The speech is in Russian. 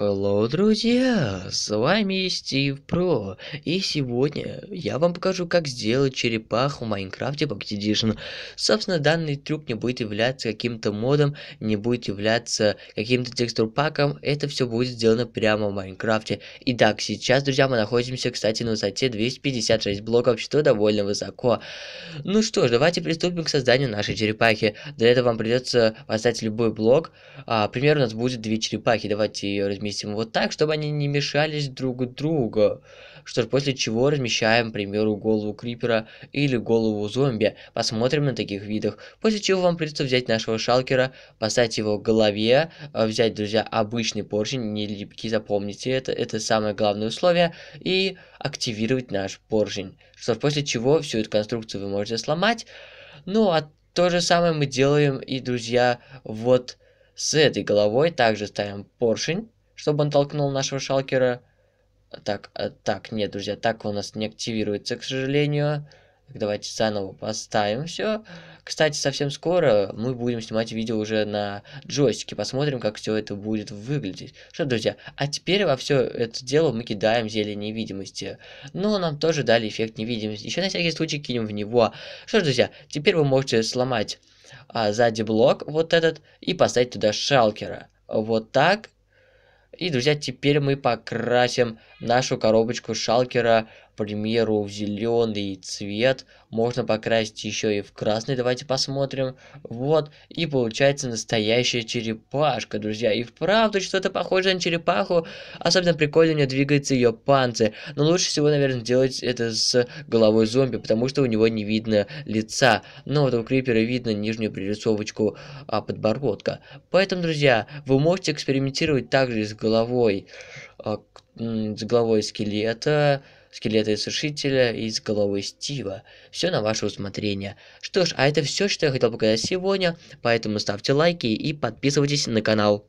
Hello, друзья! С вами Стив Про, и сегодня я вам покажу, как сделать черепаху в Майнкрафте Bucket Edition. Собственно, данный трюк не будет являться каким-то модом, не будет являться каким-то текстурпаком, это все будет сделано прямо в Майнкрафте. Итак, сейчас, друзья, мы находимся, кстати, на высоте 256 блоков, что довольно высоко. Ну что ж, давайте приступим к созданию нашей черепахи. Для этого вам придется поставить любой блок, а, примерно у нас будет две черепахи, давайте ее разместим разместим вот так, чтобы они не мешались друг другу. Что ж, после чего размещаем, к примеру, голову крипера или голову зомби. Посмотрим на таких видах. После чего вам придется взять нашего шалкера, поставить его к голове, э, взять, друзья, обычный поршень, не липкий, запомните это, это самое главное условие, и активировать наш поршень. Что ж, после чего всю эту конструкцию вы можете сломать. Ну, а то же самое мы делаем и, друзья, вот с этой головой также ставим поршень чтобы он толкнул нашего шалкера. Так, э, так, нет, друзья, так у нас не активируется, к сожалению. Давайте заново поставим все. Кстати, совсем скоро мы будем снимать видео уже на джойстике. Посмотрим, как все это будет выглядеть. Что, друзья, а теперь во все это дело мы кидаем зелье невидимости. Но нам тоже дали эффект невидимости. Еще на всякий случай кинем в него. Что ж, друзья, теперь вы можете сломать а, сзади блок вот этот и поставить туда шалкера. Вот так. И, друзья, теперь мы покрасим нашу коробочку шалкера примеру, в зеленый цвет. Можно покрасить еще и в красный. Давайте посмотрим. Вот. И получается настоящая черепашка, друзья. И вправду что-то похоже на черепаху. Особенно прикольно у нее двигается ее панцирь. Но лучше всего, наверное, сделать это с головой зомби, потому что у него не видно лица. Но вот у крипера видно нижнюю пририсовочку а, подбородка. Поэтому, друзья, вы можете экспериментировать также и с головой. А, с головой скелета, скелета сушителя из головы Стива. Все на ваше усмотрение. Что ж, а это все, что я хотел показать сегодня, поэтому ставьте лайки и подписывайтесь на канал.